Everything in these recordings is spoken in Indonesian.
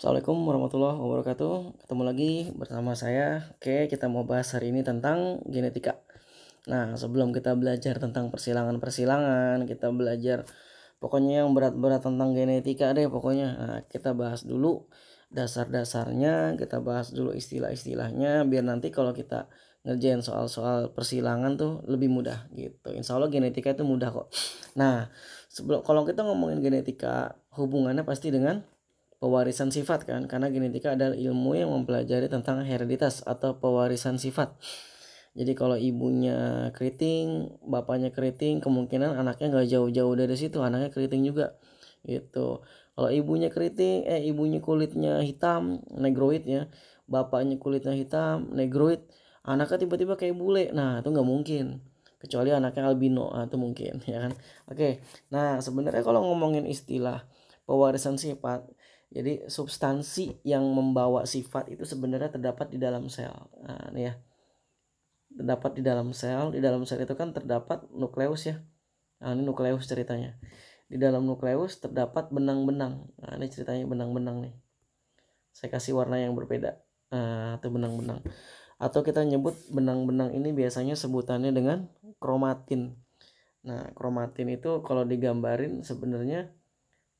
Assalamualaikum warahmatullahi wabarakatuh. Ketemu lagi bersama saya. Oke, kita mau bahas hari ini tentang genetika. Nah, sebelum kita belajar tentang persilangan-persilangan, kita belajar pokoknya yang berat-berat tentang genetika deh pokoknya. Nah, kita bahas dulu dasar-dasarnya, kita bahas dulu istilah-istilahnya biar nanti kalau kita ngerjain soal-soal persilangan tuh lebih mudah gitu. Insya Allah genetika itu mudah kok. Nah, sebelum kalau kita ngomongin genetika, hubungannya pasti dengan pewarisan sifat kan karena genetika adalah ilmu yang mempelajari tentang hereditas atau pewarisan sifat jadi kalau ibunya keriting bapaknya keriting kemungkinan anaknya nggak jauh-jauh dari situ anaknya keriting juga gitu kalau ibunya keriting eh ibunya kulitnya hitam negroid ya bapaknya kulitnya hitam negroid anaknya tiba-tiba kayak bule nah itu nggak mungkin kecuali anaknya albino atau ah, mungkin ya kan oke nah sebenarnya kalau ngomongin istilah pewarisan sifat jadi substansi yang membawa sifat itu sebenarnya terdapat di dalam sel. Nah, ini ya. Terdapat di dalam sel, di dalam sel itu kan terdapat nukleus ya. Nah, ini nukleus ceritanya. Di dalam nukleus terdapat benang-benang. Nah, ini ceritanya benang-benang nih. Saya kasih warna yang berbeda. Nah, itu benang-benang. Atau kita nyebut benang-benang ini biasanya sebutannya dengan kromatin. Nah, kromatin itu kalau digambarin sebenarnya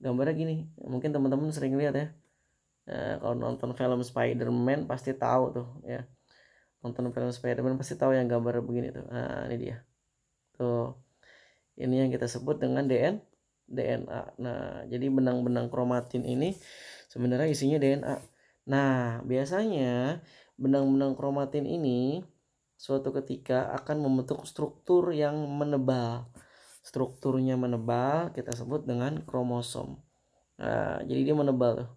gambarnya gini mungkin teman-teman sering lihat ya e, kalau nonton film Spider-Man pasti tahu tuh ya nonton film Spider-Man pasti tahu yang gambar begini tuh nah ini dia tuh ini yang kita sebut dengan DN DNA nah jadi benang-benang kromatin ini sebenarnya isinya DNA nah biasanya benang-benang kromatin ini suatu ketika akan membentuk struktur yang menebal strukturnya menebal kita sebut dengan kromosom nah, jadi dia menebal tuh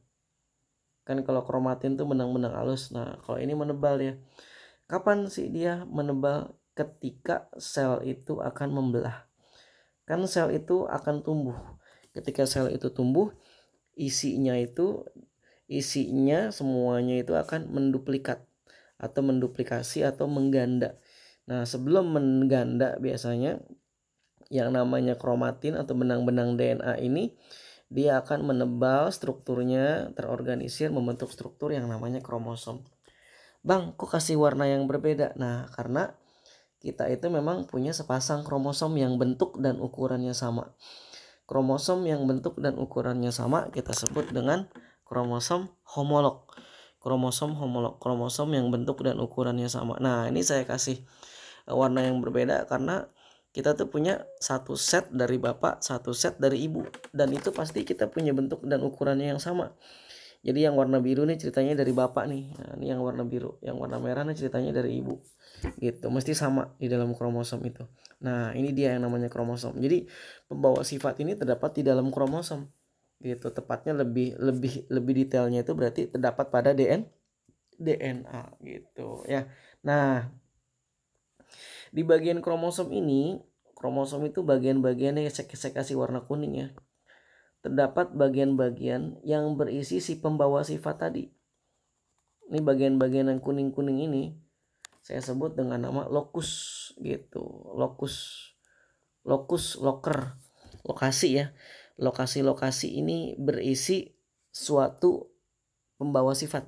kan kalau kromatin tuh benang-benang halus nah kalau ini menebal ya kapan sih dia menebal ketika sel itu akan membelah kan sel itu akan tumbuh ketika sel itu tumbuh isinya itu isinya semuanya itu akan menduplikat atau menduplikasi atau mengganda nah sebelum mengganda biasanya yang namanya kromatin atau benang-benang DNA ini dia akan menebal strukturnya terorganisir membentuk struktur yang namanya kromosom. Bang, kok kasih warna yang berbeda? Nah, karena kita itu memang punya sepasang kromosom yang bentuk dan ukurannya sama. Kromosom yang bentuk dan ukurannya sama kita sebut dengan kromosom homolog. Kromosom homolog, kromosom yang bentuk dan ukurannya sama. Nah, ini saya kasih eh, warna yang berbeda karena kita tuh punya satu set dari bapak satu set dari ibu dan itu pasti kita punya bentuk dan ukurannya yang sama jadi yang warna biru nih ceritanya dari bapak nih nah, ini yang warna biru yang warna merah nih ceritanya dari ibu gitu mesti sama di dalam kromosom itu nah ini dia yang namanya kromosom jadi pembawa sifat ini terdapat di dalam kromosom gitu tepatnya lebih lebih lebih detailnya itu berarti terdapat pada DNA, DNA gitu ya nah di bagian kromosom ini, kromosom itu bagian bagiannya yang saya kasih warna kuning ya. Terdapat bagian-bagian yang berisi si pembawa sifat tadi. Ini bagian-bagian yang kuning-kuning ini saya sebut dengan nama lokus gitu. Lokus lokus loker lokasi ya. Lokasi-lokasi ini berisi suatu pembawa sifat.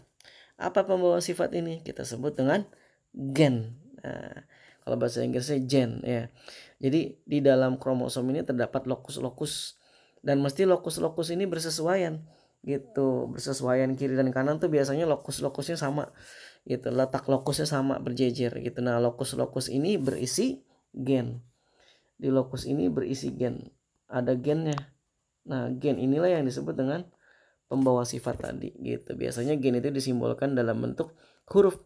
Apa pembawa sifat ini? Kita sebut dengan gen. Nah, kalau bahasa Inggrisnya gen ya jadi di dalam kromosom ini terdapat lokus-lokus dan mesti lokus-lokus ini bersesuaian gitu bersesuaian kiri dan kanan tuh biasanya lokus-lokusnya sama gitu letak lokusnya sama berjejer gitu nah lokus-lokus ini berisi gen di lokus ini berisi gen ada gennya nah gen inilah yang disebut dengan pembawa sifat tadi gitu biasanya gen itu disimbolkan dalam bentuk huruf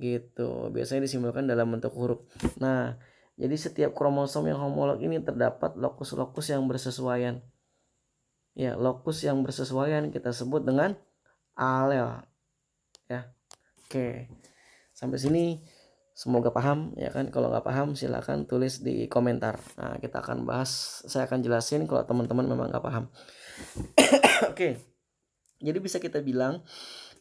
gitu biasanya disimbolkan dalam bentuk huruf nah jadi setiap kromosom yang homolog ini terdapat lokus-lokus yang bersesuaian ya lokus yang bersesuaian kita sebut dengan alel ya oke sampai sini semoga paham ya kan kalau nggak paham silahkan tulis di komentar nah kita akan bahas saya akan jelasin kalau teman-teman memang nggak paham oke okay. Jadi bisa kita bilang,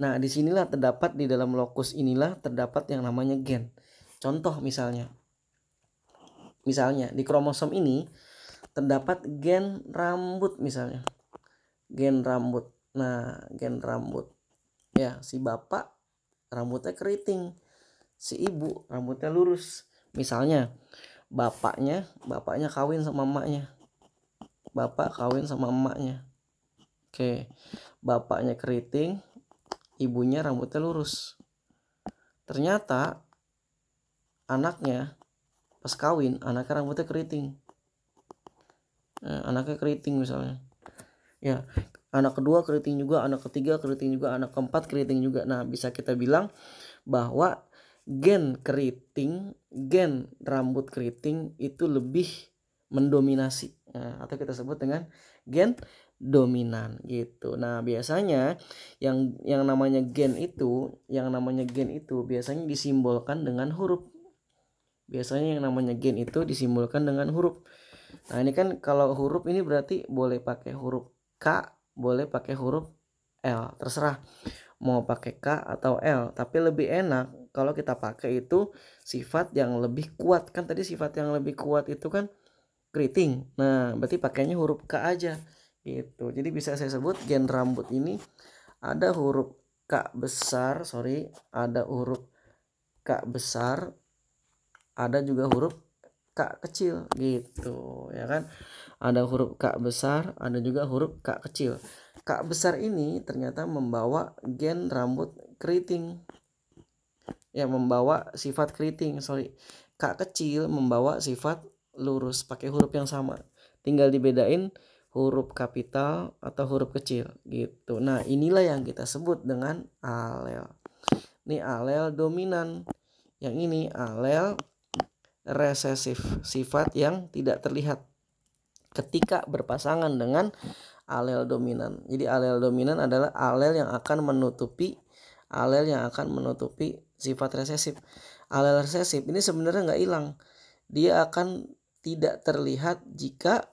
nah disinilah terdapat di dalam lokus inilah terdapat yang namanya gen. Contoh misalnya, misalnya di kromosom ini terdapat gen rambut misalnya, gen rambut. Nah, gen rambut. Ya, si bapak rambutnya keriting, si ibu rambutnya lurus. Misalnya, bapaknya, bapaknya kawin sama emaknya. Bapak kawin sama emaknya Oke, bapaknya keriting, ibunya rambutnya lurus. Ternyata anaknya pas kawin, anaknya rambutnya keriting. Nah, anaknya keriting misalnya. Ya, anak kedua keriting juga, anak ketiga keriting juga, anak keempat keriting juga. Nah, bisa kita bilang bahwa gen keriting, gen rambut keriting itu lebih mendominasi nah, atau kita sebut dengan gen dominan gitu. Nah, biasanya yang yang namanya gen itu, yang namanya gen itu biasanya disimbolkan dengan huruf. Biasanya yang namanya gen itu disimbolkan dengan huruf. Nah, ini kan kalau huruf ini berarti boleh pakai huruf K, boleh pakai huruf L, terserah mau pakai K atau L, tapi lebih enak kalau kita pakai itu sifat yang lebih kuat. Kan tadi sifat yang lebih kuat itu kan keriting. Nah, berarti pakainya huruf K aja Gitu. Jadi bisa saya sebut gen rambut ini ada huruf K besar, sorry, ada huruf K besar, ada juga huruf K kecil gitu, ya kan? Ada huruf K besar, ada juga huruf K kecil. K besar ini ternyata membawa gen rambut keriting. Ya, membawa sifat keriting, sorry. K kecil membawa sifat lurus pakai huruf yang sama. Tinggal dibedain huruf kapital atau huruf kecil gitu. Nah, inilah yang kita sebut dengan alel. Ini alel dominan. Yang ini alel resesif, sifat yang tidak terlihat ketika berpasangan dengan alel dominan. Jadi alel dominan adalah alel yang akan menutupi alel yang akan menutupi sifat resesif. Alel resesif ini sebenarnya nggak hilang. Dia akan tidak terlihat jika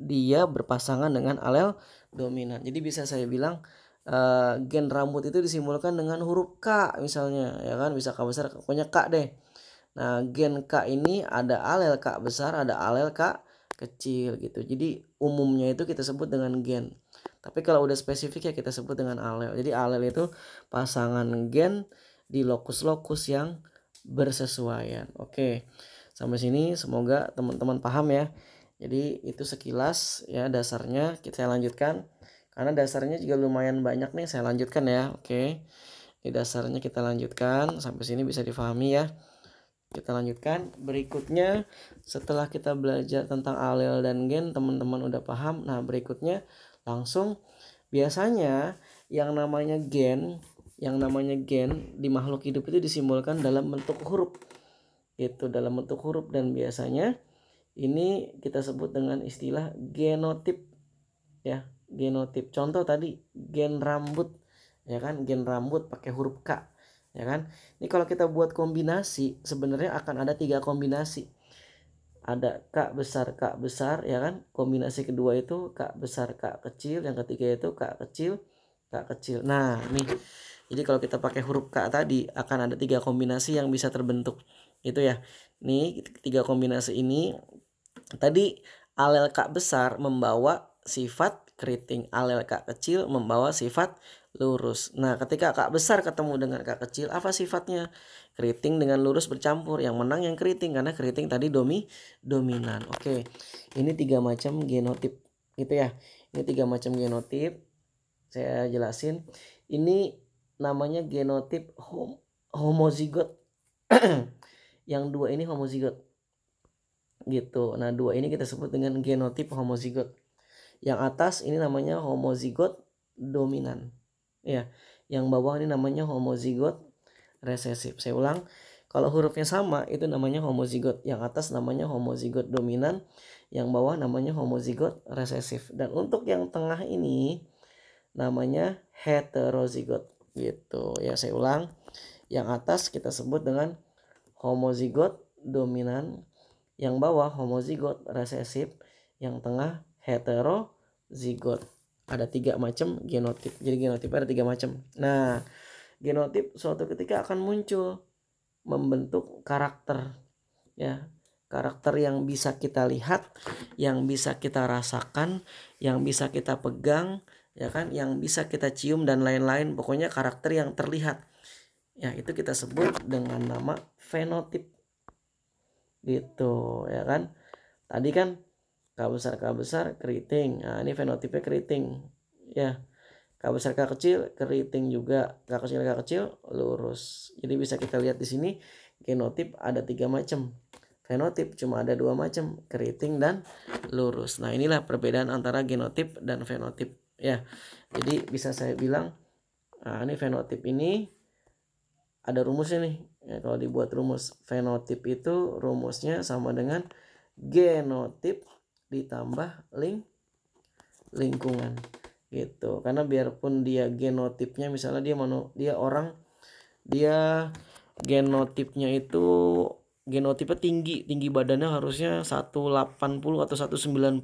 dia berpasangan dengan alel dominan. Jadi bisa saya bilang uh, gen rambut itu disimbolkan dengan huruf K misalnya ya kan bisa K besar pokoknya K deh. Nah, gen K ini ada alel K besar, ada alel K kecil gitu. Jadi umumnya itu kita sebut dengan gen. Tapi kalau udah spesifik ya kita sebut dengan alel. Jadi alel itu pasangan gen di lokus-lokus yang bersesuaian. Oke. Sampai sini semoga teman-teman paham ya. Jadi itu sekilas ya dasarnya kita lanjutkan karena dasarnya juga lumayan banyak nih saya lanjutkan ya. Oke. Di dasarnya kita lanjutkan sampai sini bisa difahami ya. Kita lanjutkan berikutnya setelah kita belajar tentang alel dan gen teman-teman udah paham. Nah, berikutnya langsung biasanya yang namanya gen yang namanya gen di makhluk hidup itu disimbolkan dalam bentuk huruf itu dalam bentuk huruf dan biasanya ini kita sebut dengan istilah genotip ya, genotip. Contoh tadi gen rambut ya kan, gen rambut pakai huruf K ya kan. Ini kalau kita buat kombinasi sebenarnya akan ada tiga kombinasi. Ada K besar K besar ya kan. Kombinasi kedua itu K besar K kecil, yang ketiga itu K kecil K kecil. Nah, ini jadi kalau kita pakai huruf K tadi akan ada tiga kombinasi yang bisa terbentuk. Itu ya. Nih tiga kombinasi ini Tadi alel K besar membawa sifat keriting, alel K kecil membawa sifat lurus. Nah, ketika K besar ketemu dengan K kecil, apa sifatnya? Keriting dengan lurus bercampur. Yang menang yang keriting karena keriting tadi domi dominan. Oke. Ini tiga macam genotip gitu ya. Ini tiga macam genotip. Saya jelasin. Ini namanya genotip hom homozigot. yang dua ini homozigot gitu. Nah, dua ini kita sebut dengan genotip homozigot. Yang atas ini namanya homozigot dominan. Ya, yang bawah ini namanya homozigot resesif. Saya ulang, kalau hurufnya sama itu namanya homozigot. Yang atas namanya homozigot dominan, yang bawah namanya homozigot resesif. Dan untuk yang tengah ini namanya heterozigot gitu. Ya, saya ulang. Yang atas kita sebut dengan homozigot dominan yang bawah homozigot resesif, yang tengah heterozigot. Ada tiga macam genotip. Jadi genotip ada tiga macam. Nah, genotip suatu ketika akan muncul membentuk karakter ya karakter yang bisa kita lihat yang bisa kita rasakan yang bisa kita pegang ya kan yang bisa kita cium dan lain-lain pokoknya karakter yang terlihat ya itu kita sebut dengan nama fenotip gitu ya kan tadi kan K besar K besar keriting nah ini fenotipe keriting ya K besar K kecil keriting juga K kecil K kecil lurus jadi bisa kita lihat di sini genotip ada tiga macam fenotip cuma ada dua macam keriting dan lurus nah inilah perbedaan antara genotip dan fenotip ya jadi bisa saya bilang nah ini fenotip ini ada rumus ini ya, kalau dibuat rumus fenotip itu rumusnya sama dengan genotip ditambah ling lingkungan gitu karena biarpun dia genotipnya misalnya dia manu, dia orang dia genotipnya itu genotipnya tinggi tinggi badannya harusnya 180 atau 190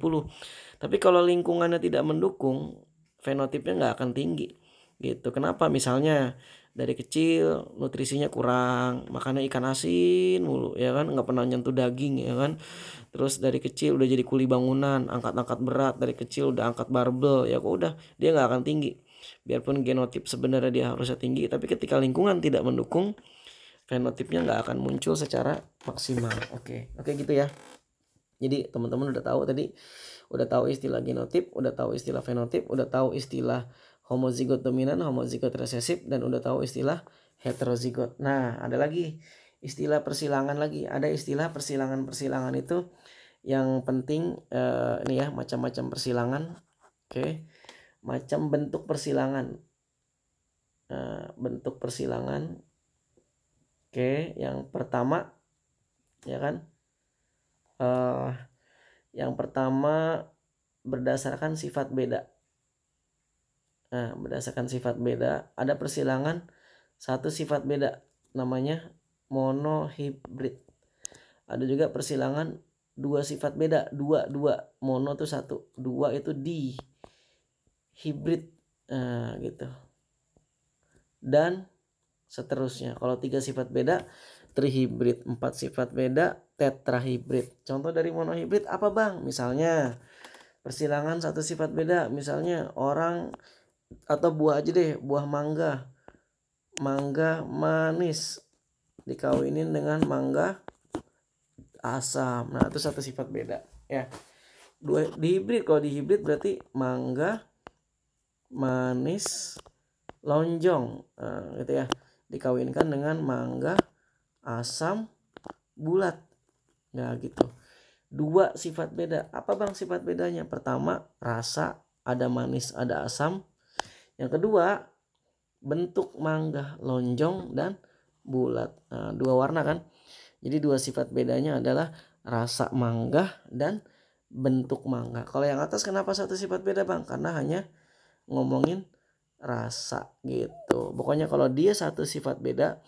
tapi kalau lingkungannya tidak mendukung fenotipnya nggak akan tinggi gitu kenapa misalnya dari kecil nutrisinya kurang makannya ikan asin mulu ya kan nggak pernah nyentuh daging ya kan terus dari kecil udah jadi kuli bangunan angkat-angkat berat dari kecil udah angkat barbel ya kok udah dia nggak akan tinggi biarpun genotip sebenarnya dia harusnya tinggi tapi ketika lingkungan tidak mendukung fenotipnya nggak akan muncul secara maksimal oke okay. oke okay, gitu ya jadi teman-teman udah tahu tadi udah tahu istilah genotip udah tahu istilah fenotip udah tahu istilah homozigot dominan, homozigot resesif dan udah tahu istilah heterozigot. Nah, ada lagi istilah persilangan lagi. Ada istilah persilangan-persilangan itu yang penting eh, ini ya macam-macam persilangan. Oke. Okay. Macam bentuk persilangan. Nah, bentuk persilangan. Oke, okay. yang pertama ya kan? Eh, yang pertama berdasarkan sifat beda Nah, berdasarkan sifat beda, ada persilangan satu sifat beda namanya monohibrid. Ada juga persilangan dua sifat beda, dua dua mono itu satu, dua itu di hibrid nah, gitu. Dan seterusnya. Kalau tiga sifat beda, trihibrid, empat sifat beda, tetrahibrid. Contoh dari monohibrid apa bang? Misalnya persilangan satu sifat beda, misalnya orang atau buah aja deh buah mangga mangga manis dikawinin dengan mangga asam nah itu satu sifat beda ya dua di hibrid kalau di hibrid berarti mangga manis lonjong nah, gitu ya dikawinkan dengan mangga asam bulat nah gitu dua sifat beda apa bang sifat bedanya pertama rasa ada manis ada asam yang kedua, bentuk mangga lonjong dan bulat. Nah, dua warna kan. Jadi dua sifat bedanya adalah rasa mangga dan bentuk mangga. Kalau yang atas kenapa satu sifat beda bang? Karena hanya ngomongin rasa gitu. Pokoknya kalau dia satu sifat beda,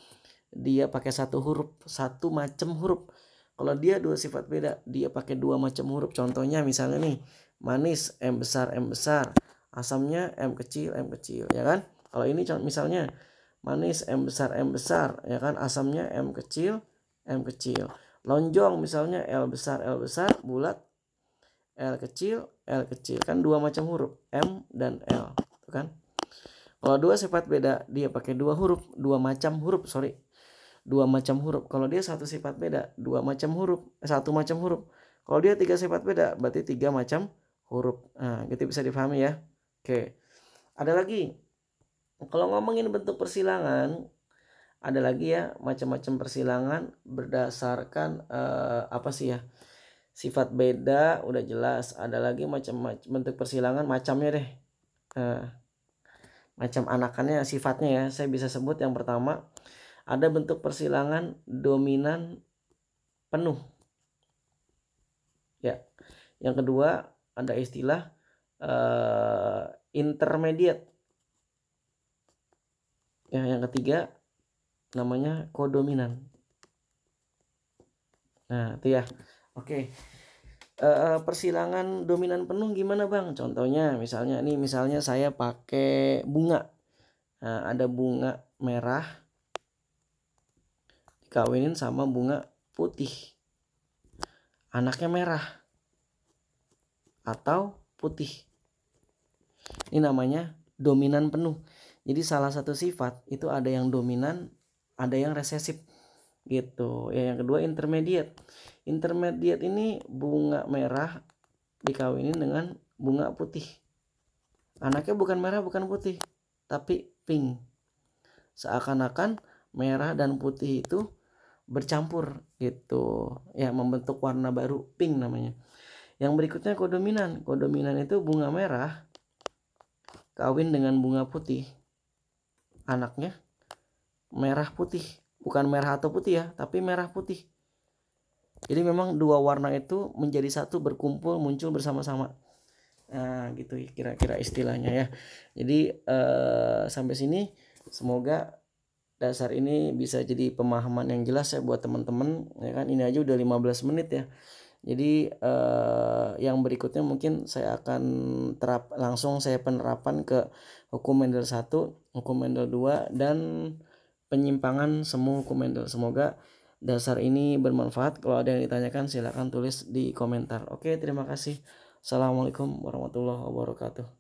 dia pakai satu huruf, satu macam huruf. Kalau dia dua sifat beda, dia pakai dua macam huruf. Contohnya misalnya nih, manis M besar M besar asamnya m kecil m kecil ya kan kalau ini misalnya manis m besar m besar ya kan asamnya m kecil m kecil lonjong misalnya l besar l besar bulat l kecil l kecil kan dua macam huruf m dan l itu kan kalau dua sifat beda dia pakai dua huruf dua macam huruf sorry dua macam huruf kalau dia satu sifat beda dua macam huruf eh, satu macam huruf kalau dia tiga sifat beda berarti tiga macam huruf nah gitu bisa difahami ya Oke. Ada lagi. Kalau ngomongin bentuk persilangan, ada lagi ya macam-macam persilangan berdasarkan uh, apa sih ya? Sifat beda udah jelas. Ada lagi macam-macam bentuk persilangan macamnya deh. Uh, macam anakannya sifatnya ya. Saya bisa sebut yang pertama ada bentuk persilangan dominan penuh. Ya. Yang kedua ada istilah uh, intermediate. Ya, yang ketiga namanya kodominan. Nah, itu ya. Oke. Uh, persilangan dominan penuh gimana bang? Contohnya misalnya ini misalnya saya pakai bunga. Nah, ada bunga merah dikawinin sama bunga putih. Anaknya merah atau putih. Ini namanya dominan penuh. Jadi salah satu sifat itu ada yang dominan, ada yang resesif gitu. Ya, yang kedua intermediate. Intermediate ini bunga merah dikawinin dengan bunga putih. Anaknya bukan merah, bukan putih, tapi pink. Seakan-akan merah dan putih itu bercampur gitu. Ya, membentuk warna baru pink namanya. Yang berikutnya kodominan. Kodominan itu bunga merah kawin dengan bunga putih anaknya merah putih bukan merah atau putih ya tapi merah putih jadi memang dua warna itu menjadi satu berkumpul muncul bersama-sama nah gitu kira-kira istilahnya ya jadi eh, sampai sini semoga dasar ini bisa jadi pemahaman yang jelas ya buat teman-teman ya kan ini aja udah 15 menit ya jadi eh, yang berikutnya mungkin saya akan terap langsung saya penerapan ke hukum Mendel 1, hukum Mendel 2 dan penyimpangan semua hukum Mendel. Semoga dasar ini bermanfaat. Kalau ada yang ditanyakan silahkan tulis di komentar. Oke, terima kasih. Assalamualaikum warahmatullahi wabarakatuh.